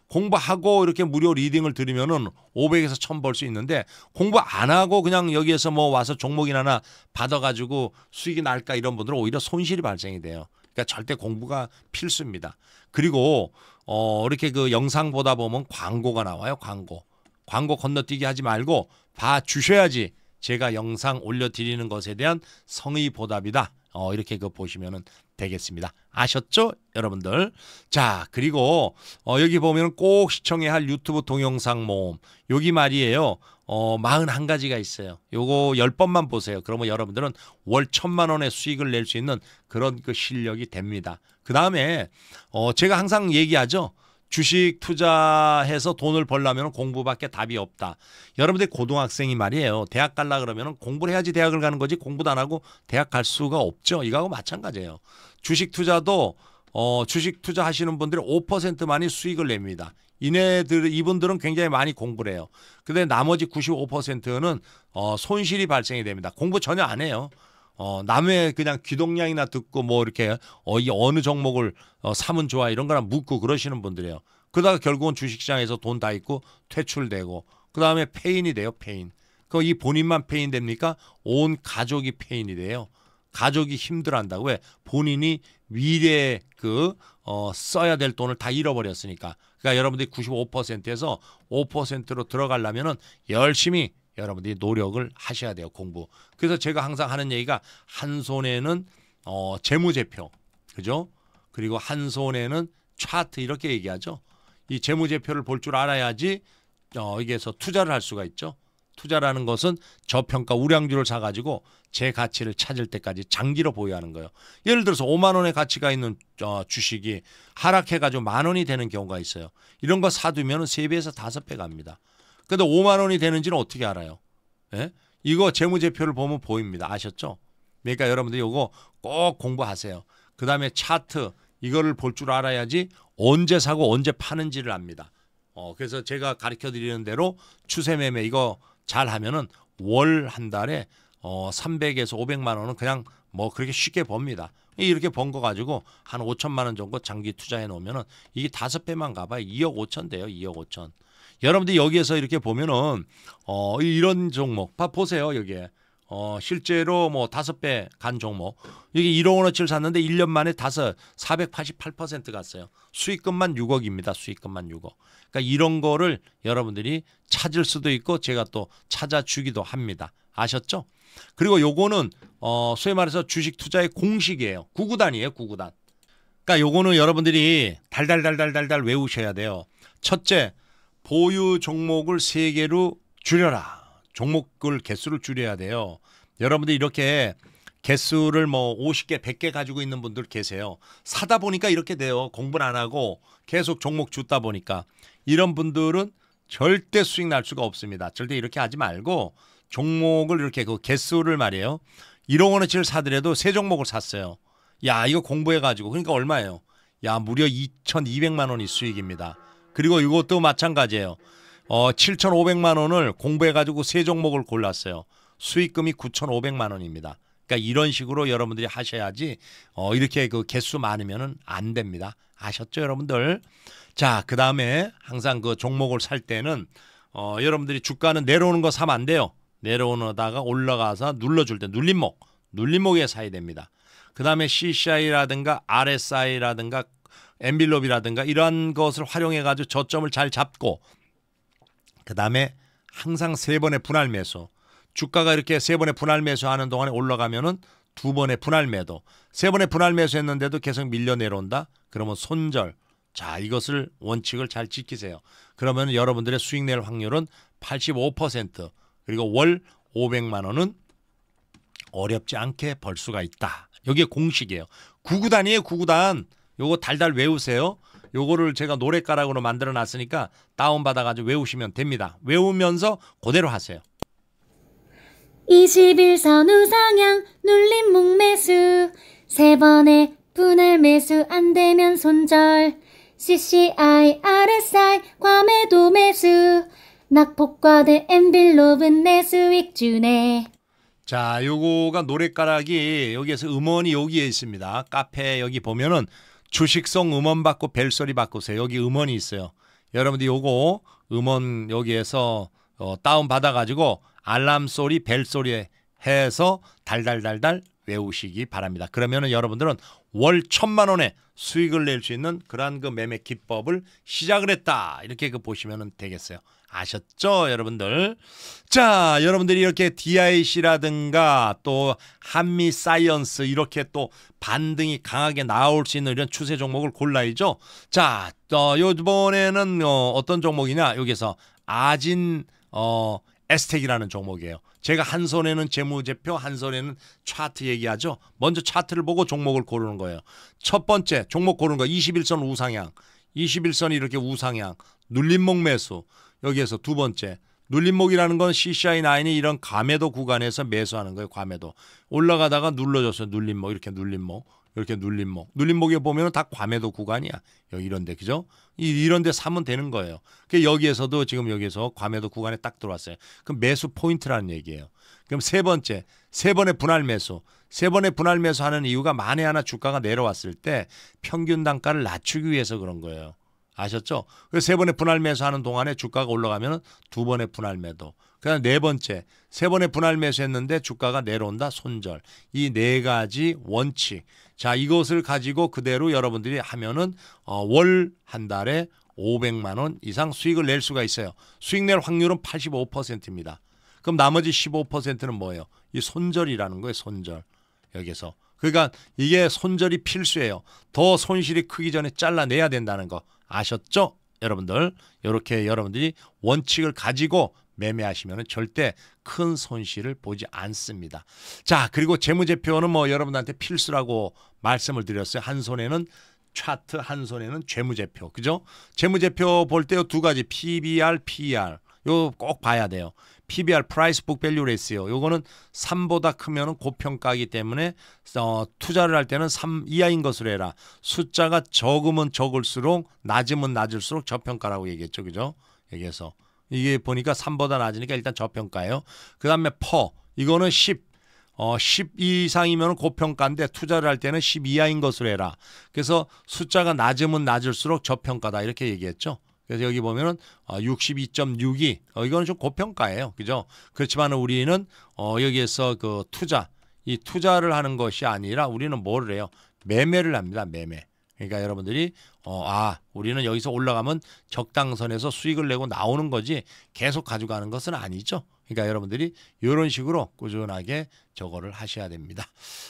공부하고 이렇게 무료 리딩을 들으면은 500에서 1000 벌 수 있는데 공부 안 하고 그냥 여기에서 뭐 와서 종목이나 하나 받아가지고 수익이 날까 이런 분들은 오히려 손실이 발생이 돼요. 그러니까 절대 공부가 필수입니다. 그리고 어 이렇게 그 영상 보다 보면 광고가 나와요. 광고. 광고 건너뛰기 하지 말고 봐 주셔야지 제가 영상 올려드리는 것에 대한 성의 보답이다. 어, 이렇게 그보시면 되겠습니다. 아셨죠? 여러분들. 자, 그리고 어, 여기 보면 꼭 시청해야 할 유튜브 동영상 모음. 여기 말이에요. 어, 41가지가 있어요. 요거 10번만 보세요. 그러면 여러분들은 월1 천만 원의 수익을 낼 수 있는 그런 그 실력이 됩니다. 그 다음에 어, 제가 항상 얘기하죠. 주식 투자해서 돈을 벌려면 공부밖에 답이 없다. 여러분들 고등학생이 말이에요. 대학 갈라 그러면 공부를 해야지 대학을 가는 거지 공부도 안 하고 대학 갈 수가 없죠. 이거하고 마찬가지예요. 주식 투자도 어, 주식 투자하시는 분들이 5%만이 수익을 냅니다. 이네들 이분들은 굉장히 많이 공부를 해요. 근데 나머지 95%는 어, 손실이 발생이 됩니다. 공부 전혀 안 해요. 어, 남의 그냥 귀동냥이나 듣고 뭐 이렇게 어, 이 어느 종목을 어, 사면 좋아 이런 거나 묻고 그러시는 분들이에요. 그러다가 결국은 주식시장에서 돈 다 잃고 퇴출되고 그 다음에 폐인이 돼요 폐인그 이 본인만 폐인 됩니까? 온 가족이 폐인이 돼요. 가족이 힘들어한다. 고 왜? 본인이 미래에 그 어, 써야 될 돈을 다 잃어버렸으니까. 그러니까 여러분들이 95%에서 5%로 들어가려면은 열심히 여러분들이 노력을 하셔야 돼요 공부. 그래서 제가 항상 하는 얘기가 한 손에는 어, 재무제표, 그죠? 그리고 한 손에는 차트 이렇게 얘기하죠. 이 재무제표를 볼 줄 알아야지 어, 여기에서 투자를 할 수가 있죠. 투자라는 것은 저평가 우량주를 사가지고 제 가치를 찾을 때까지 장기로 보유하는 거예요. 예를 들어서 5만 원의 가치가 있는 어, 주식이 하락해가지고 만 원이 되는 경우가 있어요. 이런 거 사두면 3배에서 5배 갑니다. 근데 5만 원이 되는지는 어떻게 알아요? 예? 이거 재무제표를 보면 보입니다. 아셨죠? 그러니까 여러분들 이거 꼭 공부하세요. 그 다음에 차트 이거를 볼 줄 알아야지 언제 사고 언제 파는지를 압니다. 어, 그래서 제가 가르쳐 드리는 대로 추세 매매 이거 잘 하면은 월 한 달에 어, 300에서 500만 원은 그냥 뭐 그렇게 쉽게 법니다. 이렇게 번 거 가지고 한 5천만 원 정도 장기 투자해 놓으면은 이게 다섯 배만 가봐 2억 5천 돼요. 2억 5천. 여러분들 여기에서 이렇게 보면은 어 이런 종목 봐 보세요 여기에 어 실제로 뭐 다섯 배 간 종목 여기 1억 원어치를 샀는데 1년 만에 다섯 488% 갔어요 수익금만 6억입니다 수익금만 6억 그러니까 이런 거를 여러분들이 찾을 수도 있고 제가 또 찾아주기도 합니다 아셨죠? 그리고 요거는 어 소위 말해서 주식 투자의 공식이에요 구구단이에요 구구단 그러니까 요거는 여러분들이 달달달달달달 외우셔야 돼요 첫째 보유 종목을 3개로 줄여라. 종목을 개수를 줄여야 돼요. 여러분들 이렇게 개수를 뭐 50개, 100개 가지고 있는 분들 계세요. 사다 보니까 이렇게 돼요. 공부를 안 하고 계속 종목 줍다 보니까 이런 분들은 절대 수익 날 수가 없습니다. 절대 이렇게 하지 말고 종목을 이렇게 그 개수를 말이에요. 1억 원어치를 사더라도 세 종목을 샀어요. 야, 이거 공부해 가지고 그러니까 얼마예요? 야, 무려 2,200만 원이 수익입니다. 그리고 이것도 마찬가지예요. 어, 7,500만 원을 공부해가지고 세 종목을 골랐어요. 수익금이 9,500만 원입니다. 그러니까 이런 식으로 여러분들이 하셔야지 어, 이렇게 그 개수 많으면안 됩니다. 아셨죠, 여러분들? 자, 그 다음에 항상 그 종목을 살 때는 어, 여러분들이 주가는 내려오는 거 사면 안 돼요. 내려오다가 올라가서 눌러줄 때 눌림목, 눌림목에 사야 됩니다. 그 다음에 CCI라든가 RSI라든가 엔빌롭이라든가 이런 것을 활용해 가지고 저점을 잘 잡고 그다음에 항상 세 번의 분할 매수. 주가가 이렇게 세 번의 분할 매수하는 동안에 올라가면은 두 번의 분할 매도, 세 번의 분할 매수했는데도 계속 밀려 내려온다. 그러면 손절. 자, 이것을 원칙을 잘 지키세요. 그러면 여러분들의 수익 낼 확률은 85% 그리고 월 500만 원은 어렵지 않게 벌 수가 있다. 여기에 공식이에요. 구구단이에요, 구구단. 요거 달달 외우세요. 요거를 제가 노래가락으로 만들어 놨으니까 다운 받아 가지고 외우시면 됩니다. 외우면서 그대로 하세요. 21선 우상향 눌림 목매수 세 번의 분할 매수 안 되면 손절 CCI, RSI, 과매도 매수 낙폭과대 엠빌 로브내 수익 주네 자 요거가 노래가락이 여기에서 음원이 여기에 있습니다. 카페 여기 보면은 주식성 음원 받고 벨소리 바꾸세요. 여기 음원이 있어요. 여러분들 요거 음원 여기에서 어, 다운 받아가지고 알람 소리 벨 소리에 해서 달달달달 외우시기 바랍니다. 그러면은 여러분들은 월 천만 원의 수익을 낼 수 있는 그러한 그 매매 기법을 시작을 했다. 이렇게 그 보시면은 되겠어요. 아셨죠, 여러분들? 자, 여러분들이 이렇게 DIC라든가 또 한미 사이언스 이렇게 또 반등이 강하게 나올 수 있는 이런 추세 종목을 골라야죠. 자, 어, 요번에는 어, 어떤 종목이냐? 여기서 아진 어, 에스텍이라는 종목이에요. 제가 한 손에는 재무제표, 한 손에는 차트 얘기하죠. 먼저 차트를 보고 종목을 고르는 거예요. 첫 번째 종목 고르는 거 21선 우상향. 21선이 이렇게 우상향. 눌림목 매수. 여기에서 두 번째 눌림목이라는 건 CCI9이 이런 감매도 구간에서 매수하는 거예요. 감매도 올라가다가 눌러줬어요. 눌림목 이렇게 눌림목 이렇게 눌림목. 눌림목에 보면 다과에도 구간이야. 여기 이런데 그죠? 이, 이런데 사면 되는 거예요. 그 여기에서도 지금 여기에서 과에도 구간에 딱 들어왔어요. 그럼 매수 포인트라는 얘기예요. 그럼 세 번째, 세 번의 분할 매수. 세 번의 분할 매수하는 이유가 만에 하나 주가가 내려왔을 때 평균 단가를 낮추기 위해서 그런 거예요. 아셨죠? 그 세 번의 분할 매수하는 동안에 주가가 올라가면 두 번의 분할 매도. 그다음 네 번째 세 번의 분할 매수했는데 주가가 내려온다 손절 이 네 가지 원칙 자 이것을 가지고 그대로 여러분들이 하면은 어, 월한 달에 500만 원 이상 수익을 낼 수가 있어요. 수익 낼 확률은 85%입니다. 그럼 나머지 15%는 뭐예요? 이 손절이라는 거예요. 손절 여기서 그러니까 이게 손절이 필수예요. 더 손실이 크기 전에 잘라내야 된다는 거 아셨죠? 여러분들 이렇게 여러분들이 원칙을 가지고 매매하시면 절대 큰 손실을 보지 않습니다. 자 그리고 재무제표는 뭐 여러분한테 필수라고 말씀을 드렸어요. 한 손에는 차트 한 손에는 재무제표 그죠? 재무제표 볼 때요 두 가지 PBR, PER 요 꼭 봐야 돼요. PBR (Price Book Value Ratio) 요거는 3보다 크면은 고평가이기 때문에 어, 투자를 할 때는 3 이하인 것으로 해라. 숫자가 적으면 적을수록 낮으면 낮을수록 저평가라고 얘기했죠, 그죠? 얘기해서 이게 보니까 3보다 낮으니까 일단 저평가예요. 그 다음에 퍼 이거는 10 어, 10 이상이면 고평가인데 투자를 할 때는 10 이하인 것으로 해라. 그래서 숫자가 낮으면 낮을수록 저평가다 이렇게 얘기했죠. 그래서 여기 보면은 어, 62.62 어, 이거는 좀 고평가예요, 그죠? 그렇지만 우리는 어, 여기에서 그 투자 이 투자를 하는 것이 아니라 우리는 뭐를 해요? 매매를 합니다, 매매. 그러니까 여러분들이 어, 아 우리는 여기서 올라가면 적당선에서 수익을 내고 나오는 거지 계속 가져가는 것은 아니죠. 그러니까 여러분들이 이런 식으로 꾸준하게 저거를 하셔야 됩니다.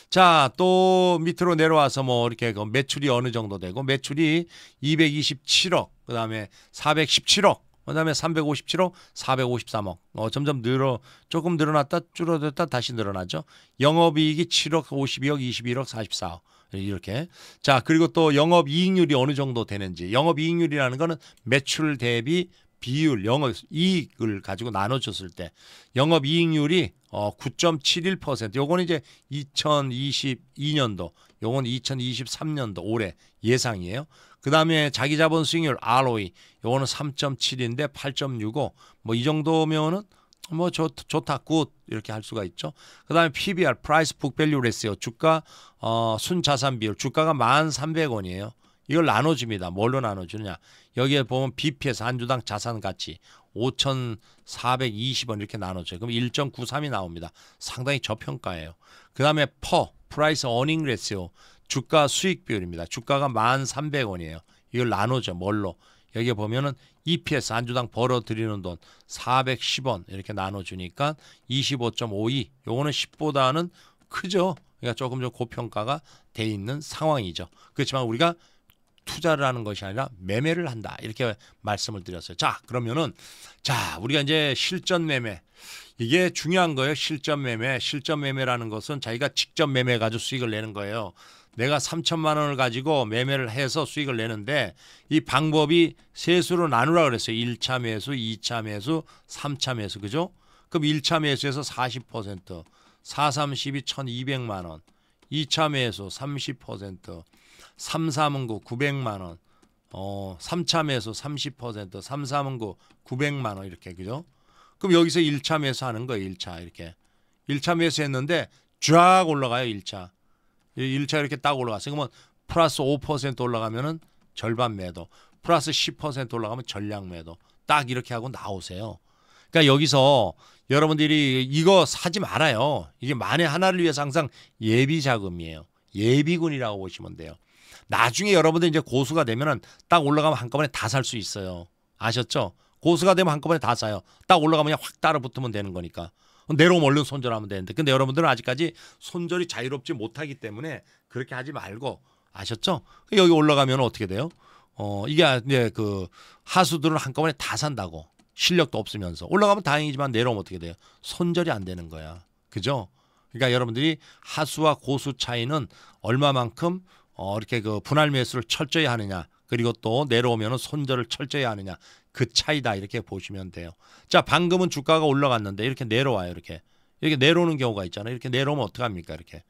자, 또 밑으로 내려와서 뭐 이렇게 그 매출이 어느 정도 되고 매출이 227억, 그다음에 417억 그다음에 357호 453억 어, 점점 늘어 조금 늘어났다 줄어들었다 다시 늘어나죠 영업이익이 7억 52억 21억 44억 이렇게 자 그리고 또 영업이익률이 어느 정도 되는지 영업이익률이라는 거는 매출 대비 비율 영업 이익을 가지고 나눠줬을 때 영업 이익률이 어9.71% 요건 이제 2022년도 요건 2023년도 올해 예상이에요. 그 다음에 자기 자본 수익률 ROE 요거는 3.7인데 8.65 뭐 이 정도면은 뭐 좋, 좋다 굿 이렇게 할 수가 있죠. 그 다음에 PBR 프라이스 북밸 o 레스요 주가 어, 순자산 비율 주가가 1,300원이에요. 이걸 나눠줍니다. 뭘로 나눠주느냐? 여기에 보면 BPS 한 주당 자산 가치 5,420원 이렇게 나눠줘요. 그럼 1.93이 나옵니다. 상당히 저평가예요. 그 다음에 퍼, 프라이스 어닝 레스요 주가 수익 비율입니다. 주가가 1 3 0 0 원이에요 이걸 나누죠. 뭘로? 여기 보면은 EPS 한 주당 벌어들이는 돈 410원 이렇게 나눠주니까 25.52 요거는 10보다는 크죠. 그러니까 조금 좀 고평가가 돼 있는 상황이죠. 그렇지만 우리가 투자를 하는 것이 아니라 매매를 한다 이렇게 말씀을 드렸어요. 자 그러면은 자 우리가 이제 실전 매매 이게 중요한 거예요. 실전 매매 실전 매매라는 것은 자기가 직접 매매 해 가지고 수익을 내는 거예요. 내가 3천만 원을 가지고 매매를 해서 수익을 내는데 이 방법이 세수로 나누라 그랬어요. 1차 매수, 2차 매수, 3차 매수. 그죠? 그럼 1차 매수에서 40%, 4, 32, 1200만 원. 2차 매수 30%, 3, 3은 9, 900만 원. 어, 3차 매수 30%, 3, 3은 9, 900만 원 이렇게. 그죠? 그럼 여기서 1차 매수하는 거예요. 1차 이렇게. 1차 매수했는데 쫙 올라가요. 1차. 1차 이렇게 딱 올라왔어요. 그러면 플러스 5% 올라가면은 절반 매도, 플러스 10% 올라가면 전량 매도. 딱 이렇게 하고 나오세요. 그러니까 여기서 여러분들이 이거 사지 말아요. 이게 만에 하나를 위해서 항상 예비 자금이에요. 예비군이라고 보시면 돼요. 나중에 여러분들 이제 고수가 되면은 딱 올라가면 한꺼번에 다 살 수 있어요. 아셨죠? 고수가 되면 한꺼번에 다 사요. 딱 올라가면 그냥 확 따라 붙으면 되는 거니까. 내려오면 얼른 손절하면 되는데 근데 여러분들은 아직까지 손절이 자유롭지 못하기 때문에 그렇게 하지 말고 아셨죠? 여기 올라가면 어떻게 돼요? 어 이게 아, 이제 그 하수들은 한꺼번에 다 산다고 실력도 없으면서 올라가면 다행이지만 내려오면 어떻게 돼요? 손절이 안 되는 거야. 그죠? 그러니까 여러분들이 하수와 고수 차이는 얼마만큼 어, 이렇게 그 분할 매수를 철저히 하느냐 그리고 또 내려오면 손절을 철저히 하느냐 그 차이다 이렇게 보시면 돼요. 자 방금은 주가가 올라갔는데 이렇게 내려와요 이렇게 이렇게 내려오는 경우가 있잖아요. 이렇게 내려오면 어떡합니까 이렇게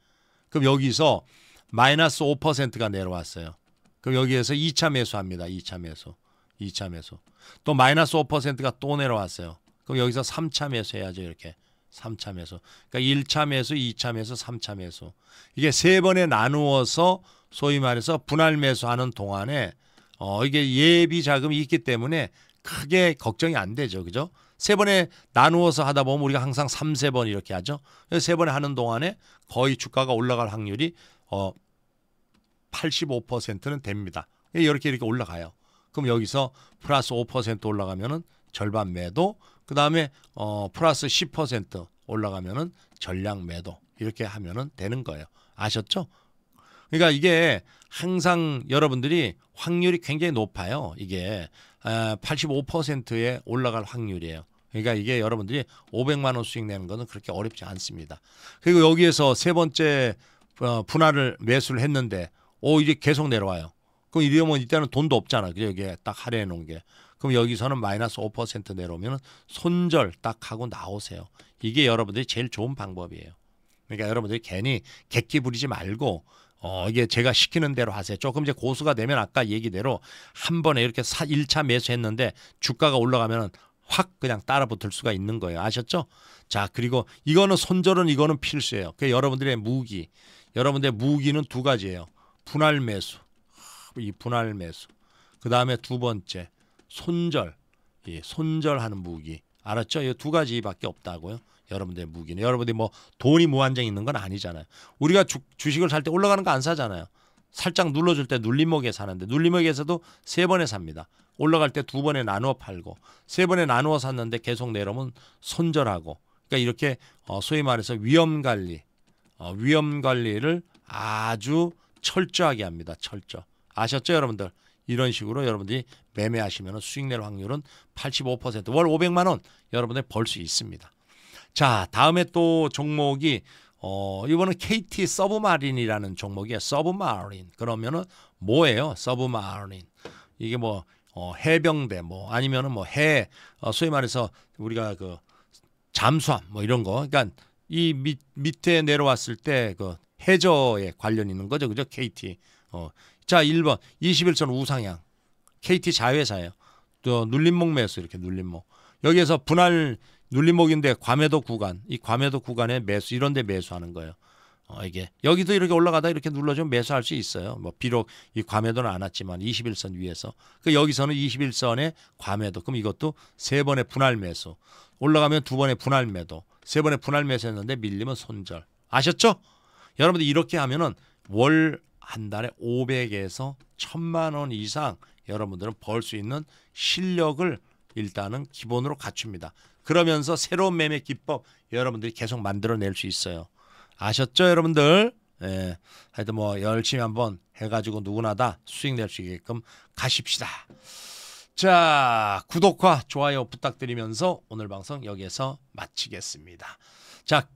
그럼 여기서 마이너스 5%가 내려왔어요. 그럼 여기에서 2차 매수합니다. 2차 매수 2차 매수 또 마이너스 5%가 또 내려왔어요. 그럼 여기서 3차 매수해야죠 이렇게 3차 매수 그러니까 1차 매수 2차 매수 3차 매수 이게 세 번에 나누어서 소위 말해서 분할 매수하는 동안에 어, 이게 예비 자금이 있기 때문에 크게 걱정이 안 되죠. 그죠? 세 번에 나누어서 하다 보면 우리가 항상 3, 세번 이렇게 하죠. 세 번에 하는 동안에 거의 주가가 올라갈 확률이 어 85%는 됩니다. 예, 이렇게 이렇게 올라가요. 그럼 여기서 플러스 5% 올라가면은 절반 매도, 그 다음에 어 플러스 10% 올라가면은 전량 매도 이렇게 하면은 되는 거예요. 아셨죠? 그러니까 이게 항상 여러분들이 확률이 굉장히 높아요. 이게 85%에 아, 올라갈 확률이에요. 그러니까 이게 여러분들이 500만 원 수익 내는 거는 그렇게 어렵지 않습니다. 그리고 여기에서 세 번째 어, 분할을 매수를 했는데 오 이제 계속 내려와요. 그럼 이러면 이때는 돈도 없잖아. 그죠? 이게 딱 할애해 놓은 게. 그럼 여기서는 마이너스 5% 내려오면 손절 딱 하고 나오세요. 이게 여러분들이 제일 좋은 방법이에요. 그러니까 여러분들이 괜히 객기 부리지 말고 어, 이게 제가 시키는 대로 하세요. 조금 이제 고수가 되면 아까 얘기대로 한 번에 이렇게 사, 1차 매수했는데 주가가 올라가면 확 그냥 따라 붙을 수가 있는 거예요. 아셨죠? 자, 그리고 이거는 손절은 이거는 필수예요. 그 여러분들의 무기. 여러분들의 무기는 두 가지예요. 분할 매수. 이 분할 매수. 그 다음에 두 번째 손절. 예, 손절하는 무기. 알았죠? 이 두 가지밖에 없다고요. 여러분들의 무기는 여러분들이 뭐 돈이 무한정 있는 건 아니잖아요. 우리가 주, 식을 살 때 올라가는 거 안 사잖아요. 살짝 눌러줄 때 눌림목에 사는데 눌림목에서도 세 번에 삽니다. 올라갈 때 두 번에 나누어 팔고 세 번에 나누어 샀는데 계속 내려오면 손절하고 그러니까 이렇게 어, 소위 말해서 위험 관리 어, 위험 관리를 아주 철저하게 합니다. 철저 아셨죠 여러분들? 이런 식으로 여러분들이 매매하시면 수익 낼 확률은 85%월 500만 원 여러분들 이벌 수 있습니다. 자, 다음에 또 종목이 어, 이번은 KT 서브마린이라는 종목이에요. 서브마린. 그러면은 뭐예요? 서브마린. 이게 뭐 어, 해병대 뭐 아니면은 뭐 해 어, 소위 말해서 우리가 그 잠수함 뭐 이런 거. 그러니까 이 밑, 밑에 내려왔을 때 그 해저에 관련 있는 거죠. 그죠? KT. 어. 자, 1번 21선 우상향. KT 자회사예요. 또 눌림목 매수 이렇게 눌림목. 여기에서 분할 눌림목인데 과에도 구간 이과에도 구간에 매수 이런 데 매수하는 거예요. 어, 이게 여기도 이렇게 올라가다 이렇게 눌러주면 매수할 수 있어요. 뭐 비록 이과에도는안왔지만 21선 위에서 그 여기서는 21선에 과에도 그럼 이것도 세 번의 분할 매수 올라가면 두 번의 분할 매도 세 번의 분할 매수했는데 밀리면 손절 아셨죠? 여러분들 이렇게 하면은 월 한 달에 500에서 1000만 원 이상 여러분들은 벌 수 있는 실력을 일단은 기본으로 갖춥니다. 그러면서 새로운 매매 기법 여러분들이 계속 만들어낼 수 있어요. 아셨죠, 여러분들? 예, 하여튼 뭐 열심히 한번 해가지고 누구나 다 수익 낼 수 있게끔 가십시다. 자, 구독과 좋아요 부탁드리면서 오늘 방송 여기에서 마치겠습니다. 자,